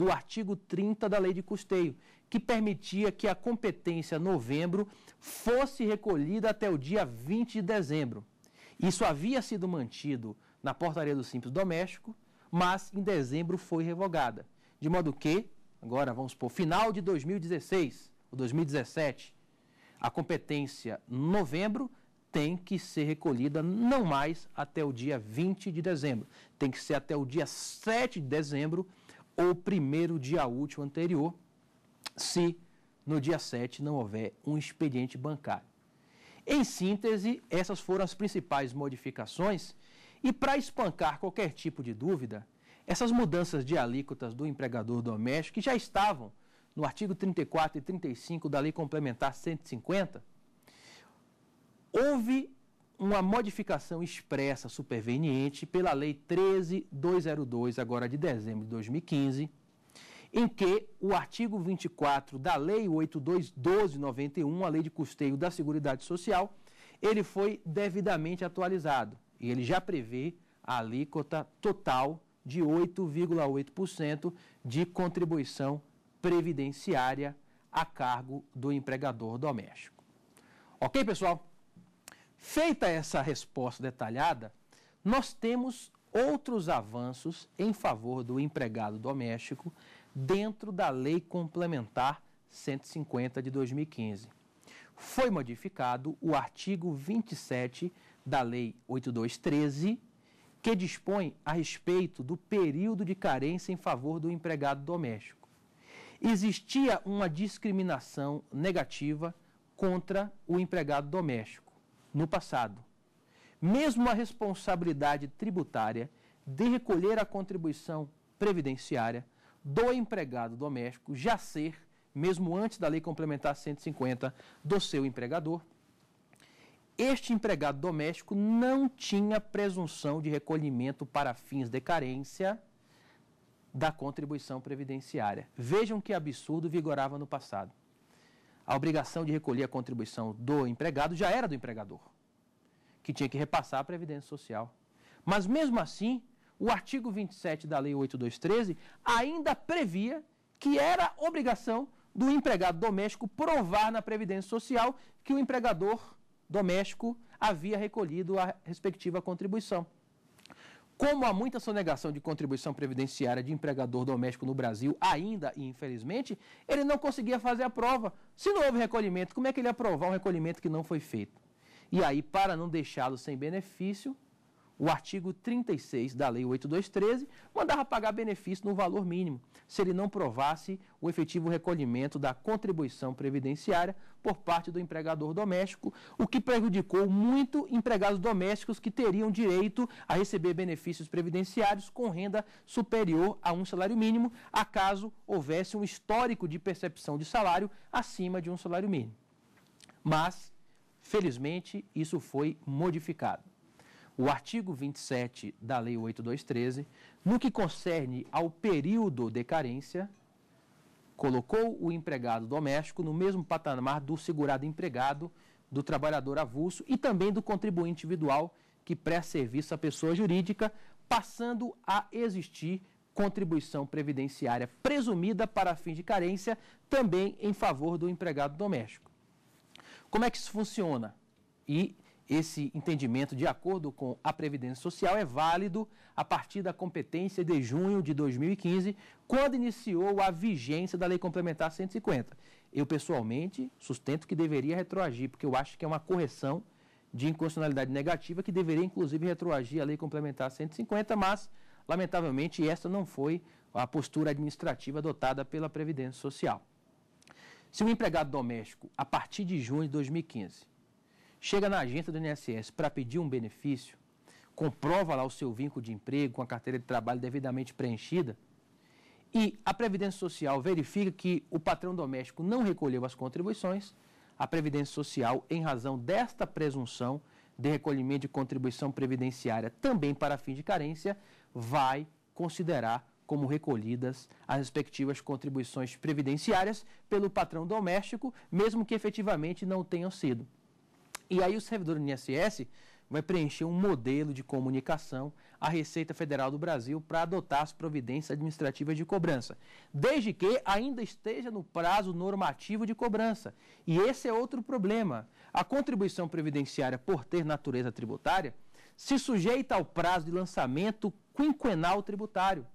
do artigo 30 da Lei de Custeio, que permitia que a competência novembro fosse recolhida até o dia 20 de dezembro. Isso havia sido mantido na portaria do Simples Doméstico mas em dezembro foi revogada. De modo que, agora vamos por final de 2016 ou 2017, a competência novembro tem que ser recolhida não mais até o dia 20 de dezembro, tem que ser até o dia 7 de dezembro ou primeiro dia útil anterior, se no dia 7 não houver um expediente bancário. Em síntese, essas foram as principais modificações e para espancar qualquer tipo de dúvida, essas mudanças de alíquotas do empregador doméstico, que já estavam no artigo 34 e 35 da Lei Complementar 150, houve uma modificação expressa superveniente pela Lei 13202, agora de dezembro de 2015, em que o artigo 24 da Lei 821291, a Lei de Custeio da Seguridade Social, ele foi devidamente atualizado. E ele já prevê a alíquota total de 8,8% de contribuição previdenciária a cargo do empregador doméstico. Ok, pessoal? Feita essa resposta detalhada, nós temos outros avanços em favor do empregado doméstico dentro da Lei Complementar 150 de 2015. Foi modificado o artigo 27 da Lei 8213, que dispõe a respeito do período de carência em favor do empregado doméstico. Existia uma discriminação negativa contra o empregado doméstico no passado. Mesmo a responsabilidade tributária de recolher a contribuição previdenciária do empregado doméstico já ser, mesmo antes da Lei Complementar 150, do seu empregador, este empregado doméstico não tinha presunção de recolhimento para fins de carência da contribuição previdenciária. Vejam que absurdo vigorava no passado. A obrigação de recolher a contribuição do empregado já era do empregador, que tinha que repassar a previdência social. Mas mesmo assim, o artigo 27 da Lei 8213 ainda previa que era obrigação do empregado doméstico provar na previdência social que o empregador doméstico havia recolhido a respectiva contribuição. Como há muita sonegação de contribuição previdenciária de empregador doméstico no Brasil, ainda e infelizmente, ele não conseguia fazer a prova. Se não houve recolhimento, como é que ele ia aprovar um recolhimento que não foi feito? E aí, para não deixá-lo sem benefício, o artigo 36 da Lei 8213 mandava pagar benefício no valor mínimo, se ele não provasse o efetivo recolhimento da contribuição previdenciária por parte do empregador doméstico, o que prejudicou muito empregados domésticos que teriam direito a receber benefícios previdenciários com renda superior a um salário mínimo, a caso houvesse um histórico de percepção de salário acima de um salário mínimo. Mas, felizmente, isso foi modificado o artigo 27 da Lei 8213, no que concerne ao período de carência, colocou o empregado doméstico no mesmo patamar do segurado empregado, do trabalhador avulso e também do contribuinte individual que presta serviço à pessoa jurídica, passando a existir contribuição previdenciária presumida para fim de carência também em favor do empregado doméstico. Como é que isso funciona? E esse entendimento, de acordo com a Previdência Social, é válido a partir da competência de junho de 2015, quando iniciou a vigência da Lei Complementar 150. Eu, pessoalmente, sustento que deveria retroagir, porque eu acho que é uma correção de inconstitucionalidade negativa que deveria, inclusive, retroagir a Lei Complementar 150, mas, lamentavelmente, essa não foi a postura administrativa adotada pela Previdência Social. Se o empregado doméstico, a partir de junho de 2015, chega na agência do INSS para pedir um benefício, comprova lá o seu vínculo de emprego com a carteira de trabalho devidamente preenchida e a Previdência Social verifica que o patrão doméstico não recolheu as contribuições, a Previdência Social, em razão desta presunção de recolhimento de contribuição previdenciária também para fim de carência, vai considerar como recolhidas as respectivas contribuições previdenciárias pelo patrão doméstico, mesmo que efetivamente não tenham sido. E aí o servidor do INSS vai preencher um modelo de comunicação à Receita Federal do Brasil para adotar as providências administrativas de cobrança, desde que ainda esteja no prazo normativo de cobrança. E esse é outro problema. A contribuição previdenciária, por ter natureza tributária, se sujeita ao prazo de lançamento quinquenal tributário.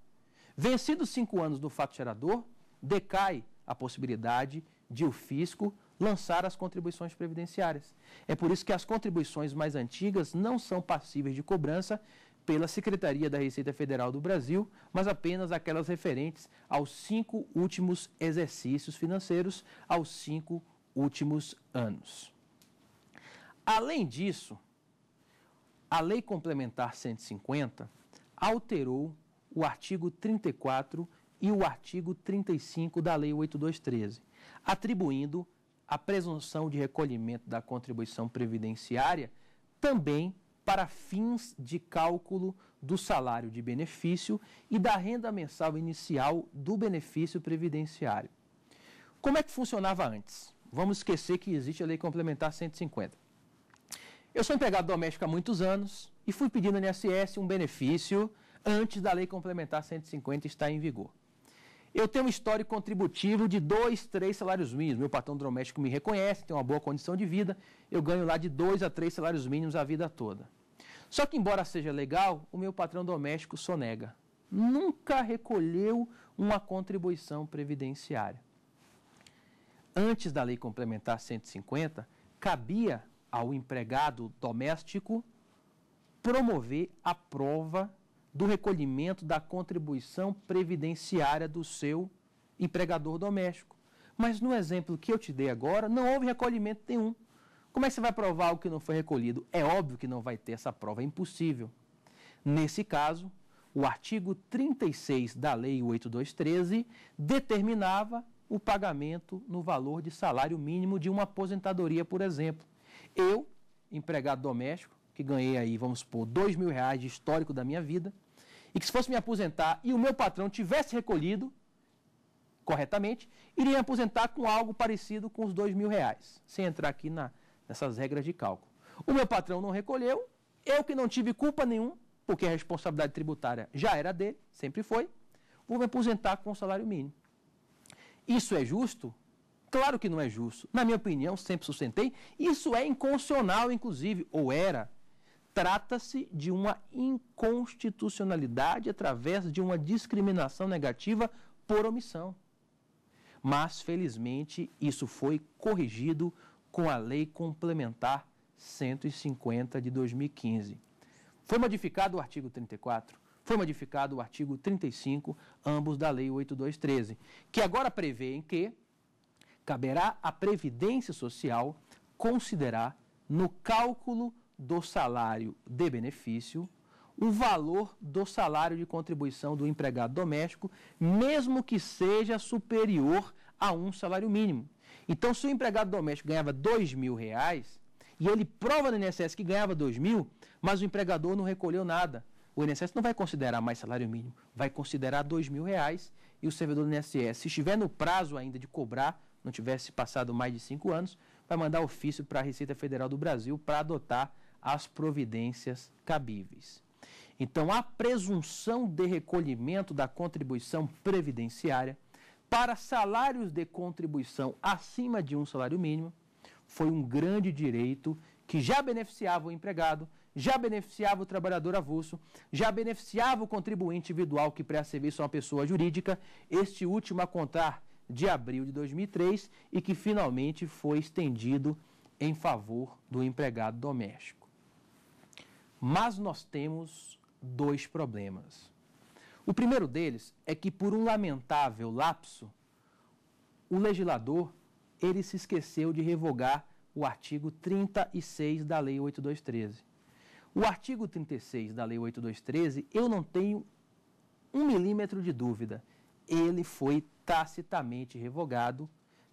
Vencidos cinco anos do fato gerador, decai a possibilidade de o fisco lançar as contribuições previdenciárias. É por isso que as contribuições mais antigas não são passíveis de cobrança pela Secretaria da Receita Federal do Brasil, mas apenas aquelas referentes aos cinco últimos exercícios financeiros, aos cinco últimos anos. Além disso, a Lei Complementar 150 alterou o artigo 34 e o artigo 35 da Lei 8213, atribuindo a presunção de recolhimento da contribuição previdenciária também para fins de cálculo do salário de benefício e da renda mensal inicial do benefício previdenciário. Como é que funcionava antes? Vamos esquecer que existe a Lei Complementar 150. Eu sou empregado doméstico há muitos anos e fui pedindo ao INSS um benefício antes da Lei Complementar 150 estar em vigor. Eu tenho um histórico contributivo de dois, três salários mínimos. Meu patrão doméstico me reconhece, tem uma boa condição de vida. Eu ganho lá de dois a três salários mínimos a vida toda. Só que, embora seja legal, o meu patrão doméstico sonega. Nunca recolheu uma contribuição previdenciária. Antes da Lei Complementar 150, cabia ao empregado doméstico promover a prova do recolhimento da contribuição previdenciária do seu empregador doméstico. Mas no exemplo que eu te dei agora, não houve recolhimento nenhum. Como é que você vai provar o que não foi recolhido? É óbvio que não vai ter essa prova, é impossível. Nesse caso, o artigo 36 da Lei 8213 determinava o pagamento no valor de salário mínimo de uma aposentadoria, por exemplo. Eu, empregado doméstico, que ganhei aí, vamos supor, dois mil reais de histórico da minha vida, e que se fosse me aposentar e o meu patrão tivesse recolhido corretamente, iria me aposentar com algo parecido com os dois mil reais, sem entrar aqui na, nessas regras de cálculo. O meu patrão não recolheu, eu que não tive culpa nenhuma, porque a responsabilidade tributária já era dele, sempre foi, vou me aposentar com o salário mínimo. Isso é justo? Claro que não é justo. Na minha opinião, sempre sustentei, isso é inconstitucional, inclusive, ou era, Trata-se de uma inconstitucionalidade através de uma discriminação negativa por omissão. Mas, felizmente, isso foi corrigido com a Lei Complementar 150 de 2015. Foi modificado o artigo 34, foi modificado o artigo 35, ambos da Lei 8213, que agora prevêem que caberá à Previdência Social considerar no cálculo do salário de benefício o valor do salário de contribuição do empregado doméstico, mesmo que seja superior a um salário mínimo. Então, se o empregado doméstico ganhava dois mil reais e ele prova no INSS que ganhava dois mil, mas o empregador não recolheu nada, o INSS não vai considerar mais salário mínimo, vai considerar dois mil reais e o servidor do INSS, se estiver no prazo ainda de cobrar, não tivesse passado mais de cinco anos, vai mandar ofício para a Receita Federal do Brasil para adotar as providências cabíveis. Então, a presunção de recolhimento da contribuição previdenciária para salários de contribuição acima de um salário mínimo foi um grande direito que já beneficiava o empregado, já beneficiava o trabalhador avulso, já beneficiava o contribuinte individual que presta serviço a uma pessoa jurídica, este último a contar de abril de 2003 e que finalmente foi estendido em favor do empregado doméstico. Mas nós temos dois problemas. O primeiro deles é que, por um lamentável lapso, o legislador ele se esqueceu de revogar o artigo 36 da Lei 8213. O artigo 36 da Lei 8213, eu não tenho um milímetro de dúvida, ele foi tacitamente revogado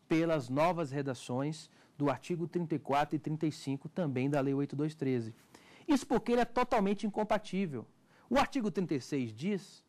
pelas novas redações do artigo 34 e 35 também da Lei 8213. Isso porque ele é totalmente incompatível. O artigo 36 diz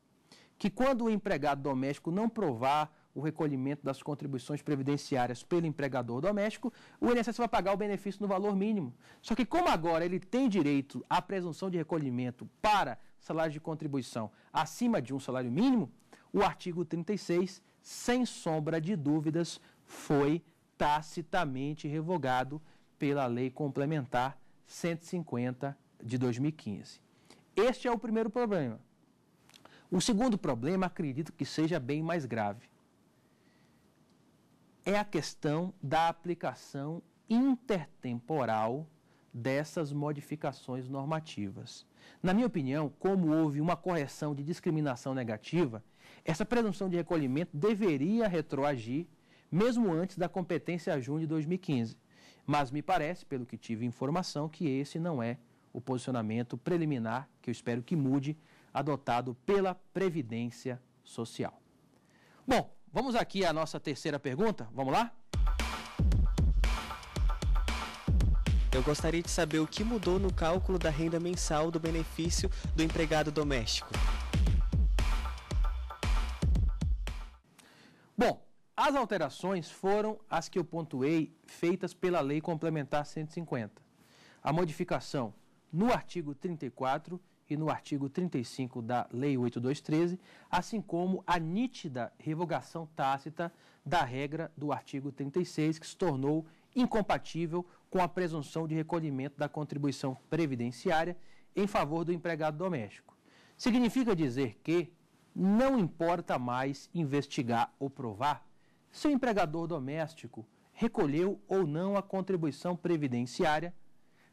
que quando o empregado doméstico não provar o recolhimento das contribuições previdenciárias pelo empregador doméstico, o INSS vai pagar o benefício no valor mínimo. Só que como agora ele tem direito à presunção de recolhimento para salário de contribuição acima de um salário mínimo, o artigo 36, sem sombra de dúvidas, foi tacitamente revogado pela lei complementar 150 de 2015. Este é o primeiro problema. O segundo problema, acredito que seja bem mais grave, é a questão da aplicação intertemporal dessas modificações normativas. Na minha opinião, como houve uma correção de discriminação negativa, essa presunção de recolhimento deveria retroagir mesmo antes da competência junho de 2015. Mas me parece, pelo que tive informação, que esse não é o posicionamento preliminar, que eu espero que mude, adotado pela Previdência Social. Bom, vamos aqui à nossa terceira pergunta. Vamos lá? Eu gostaria de saber o que mudou no cálculo da renda mensal do benefício do empregado doméstico. Bom, as alterações foram as que eu pontuei feitas pela Lei Complementar 150. A modificação no artigo 34 e no artigo 35 da Lei 8213, assim como a nítida revogação tácita da regra do artigo 36, que se tornou incompatível com a presunção de recolhimento da contribuição previdenciária em favor do empregado doméstico. Significa dizer que não importa mais investigar ou provar se o empregador doméstico recolheu ou não a contribuição previdenciária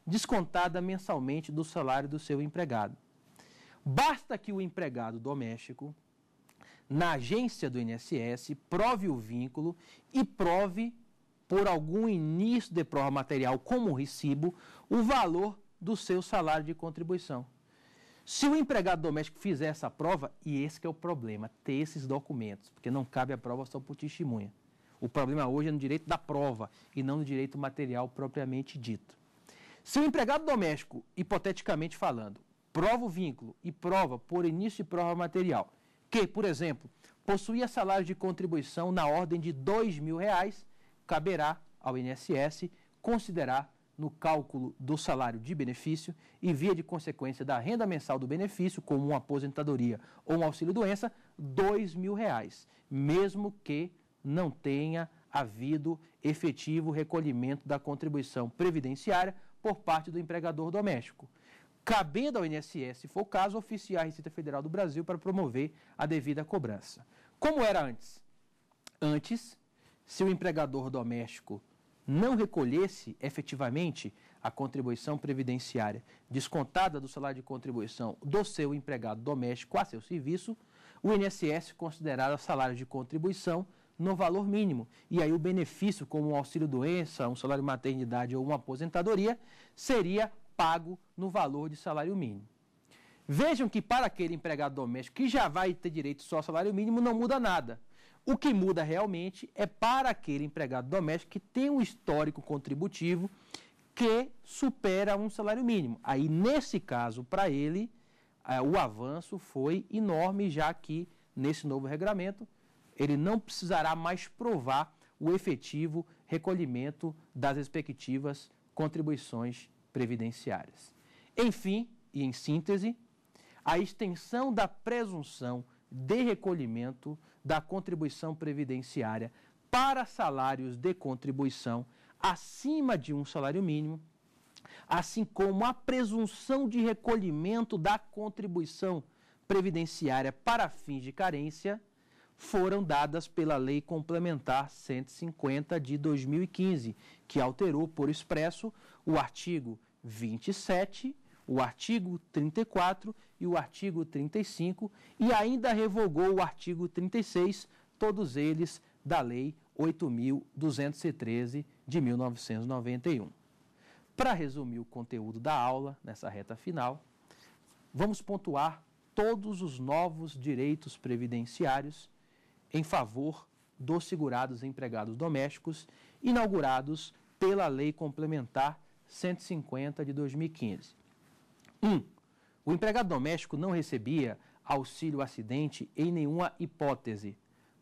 descontada mensalmente do salário do seu empregado. Basta que o empregado doméstico, na agência do INSS, prove o vínculo e prove, por algum início de prova material, como o recibo, o valor do seu salário de contribuição. Se o empregado doméstico fizer essa prova, e esse é o problema, ter esses documentos, porque não cabe a prova só por testemunha. O problema hoje é no direito da prova e não no direito material propriamente dito. Se o empregado doméstico, hipoteticamente falando, prova o vínculo e prova por início e prova material que, por exemplo, possuía salário de contribuição na ordem de R$ reais, caberá ao INSS considerar no cálculo do salário de benefício e via de consequência da renda mensal do benefício, como uma aposentadoria ou um auxílio-doença, R$ 2.000, mesmo que não tenha havido efetivo recolhimento da contribuição previdenciária por parte do empregador doméstico. Cabendo ao INSS, se for o caso, oficiar a Receita Federal do Brasil para promover a devida cobrança. Como era antes? Antes, se o empregador doméstico não recolhesse efetivamente a contribuição previdenciária descontada do salário de contribuição do seu empregado doméstico a seu serviço, o INSS considerava salário de contribuição no valor mínimo. E aí o benefício, como um auxílio-doença, um salário maternidade ou uma aposentadoria, seria pago no valor de salário mínimo. Vejam que para aquele empregado doméstico que já vai ter direito só ao salário mínimo, não muda nada. O que muda realmente é para aquele empregado doméstico que tem um histórico contributivo que supera um salário mínimo. Aí, nesse caso, para ele, é, o avanço foi enorme, já que nesse novo regramento ele não precisará mais provar o efetivo recolhimento das respectivas contribuições previdenciárias. Enfim, e em síntese, a extensão da presunção de recolhimento da contribuição previdenciária para salários de contribuição acima de um salário mínimo, assim como a presunção de recolhimento da contribuição previdenciária para fins de carência foram dadas pela Lei Complementar 150 de 2015, que alterou por expresso o artigo 27, o artigo 34 e o artigo 35 e ainda revogou o artigo 36, todos eles da Lei 8.213 de 1991. Para resumir o conteúdo da aula, nessa reta final, vamos pontuar todos os novos direitos previdenciários em favor dos segurados e empregados domésticos inaugurados pela Lei Complementar 150 de 2015. 1. Um, o empregado doméstico não recebia auxílio acidente em nenhuma hipótese.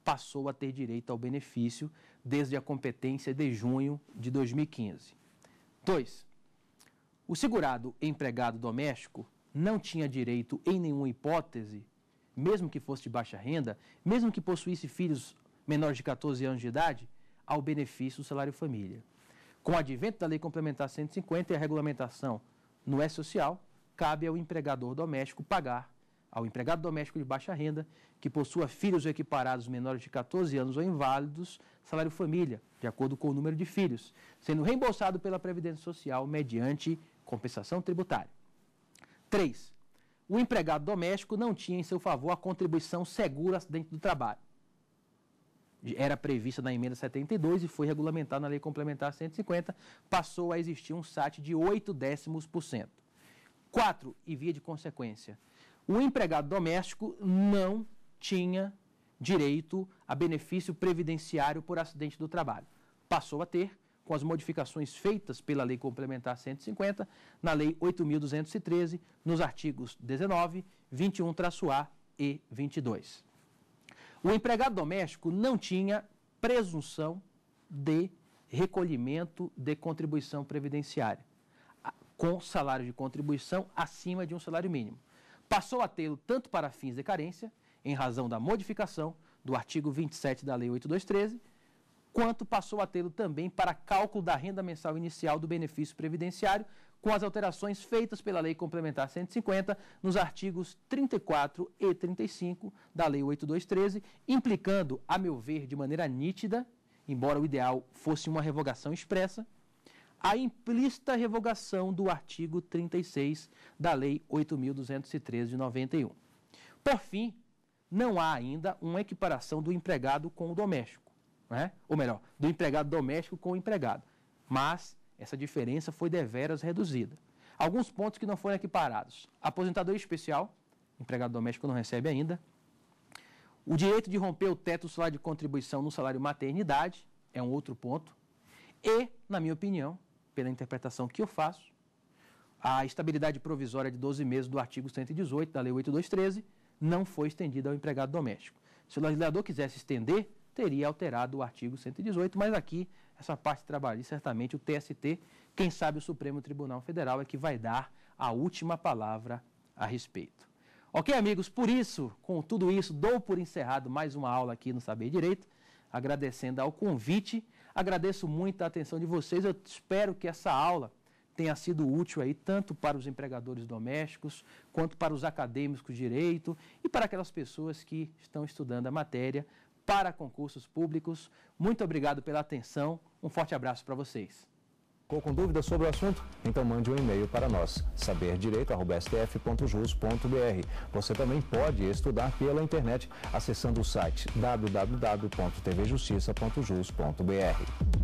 Passou a ter direito ao benefício desde a competência de junho de 2015. 2. O segurado empregado doméstico não tinha direito, em nenhuma hipótese, mesmo que fosse de baixa renda, mesmo que possuísse filhos menores de 14 anos de idade, ao benefício do salário família. Com o advento da Lei Complementar 150 e a regulamentação no E-Social, cabe ao empregador doméstico pagar ao empregado doméstico de baixa renda que possua filhos equiparados menores de 14 anos ou inválidos, salário família, de acordo com o número de filhos, sendo reembolsado pela Previdência Social mediante compensação tributária. 3 o empregado doméstico não tinha em seu favor a contribuição segura acidente do trabalho. Era prevista na emenda 72 e foi regulamentada na lei complementar 150, passou a existir um SAT de 8 décimos por cento. 4. E via de consequência, o empregado doméstico não tinha direito a benefício previdenciário por acidente do trabalho. Passou a ter com as modificações feitas pela Lei Complementar 150, na Lei 8.213, nos artigos 19, 21-A e 22. O empregado doméstico não tinha presunção de recolhimento de contribuição previdenciária, com salário de contribuição acima de um salário mínimo. Passou a tê-lo tanto para fins de carência, em razão da modificação do artigo 27 da Lei 8213, quanto passou a tê-lo também para cálculo da renda mensal inicial do benefício previdenciário, com as alterações feitas pela Lei Complementar 150 nos artigos 34 e 35 da Lei 8213, implicando, a meu ver, de maneira nítida, embora o ideal fosse uma revogação expressa, a implícita revogação do artigo 36 da Lei 8.213 de 91. Por fim, não há ainda uma equiparação do empregado com o doméstico né? ou melhor, do empregado doméstico com o empregado. Mas essa diferença foi deveras reduzida. Alguns pontos que não foram equiparados. Aposentadoria especial, empregado doméstico não recebe ainda. O direito de romper o teto do salário de contribuição no salário maternidade é um outro ponto. E, na minha opinião, pela interpretação que eu faço, a estabilidade provisória de 12 meses do artigo 118 da Lei 8213 não foi estendida ao empregado doméstico. Se o legislador quisesse estender, teria alterado o artigo 118, mas aqui, essa parte trabalhista, certamente o TST, quem sabe o Supremo Tribunal Federal é que vai dar a última palavra a respeito. Ok, amigos, por isso, com tudo isso, dou por encerrado mais uma aula aqui no Saber Direito, agradecendo ao convite, agradeço muito a atenção de vocês, eu espero que essa aula tenha sido útil aí tanto para os empregadores domésticos, quanto para os acadêmicos de direito e para aquelas pessoas que estão estudando a matéria para concursos públicos. Muito obrigado pela atenção. Um forte abraço para vocês. Ficou com dúvidas sobre o assunto? Então mande um e-mail para nós, saberdireito.stf.jus.br. Você também pode estudar pela internet acessando o site www.tvjustiça.jus.br.